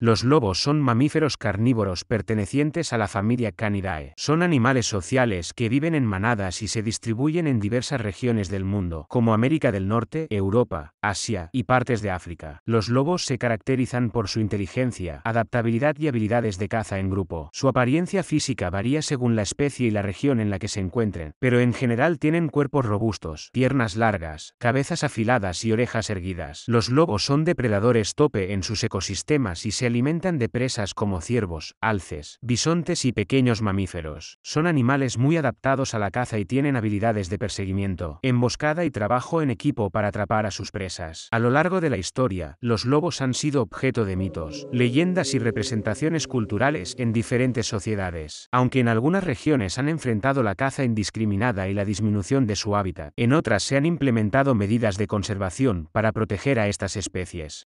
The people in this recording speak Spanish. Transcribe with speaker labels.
Speaker 1: Los lobos son mamíferos carnívoros pertenecientes a la familia Canidae. Son animales sociales que viven en manadas y se distribuyen en diversas regiones del mundo, como América del Norte, Europa, Asia y partes de África. Los lobos se caracterizan por su inteligencia, adaptabilidad y habilidades de caza en grupo. Su apariencia física varía según la especie y la región en la que se encuentren, pero en general tienen cuerpos robustos, piernas largas, cabezas afiladas y orejas erguidas. Los lobos son depredadores tope en sus ecosistemas y se alimentan de presas como ciervos, alces, bisontes y pequeños mamíferos. Son animales muy adaptados a la caza y tienen habilidades de perseguimiento, emboscada y trabajo en equipo para atrapar a sus presas. A lo largo de la historia, los lobos han sido objeto de mitos, leyendas y representaciones culturales en diferentes sociedades. Aunque en algunas regiones han enfrentado la caza indiscriminada y la disminución de su hábitat, en otras se han implementado medidas de conservación para proteger a estas especies.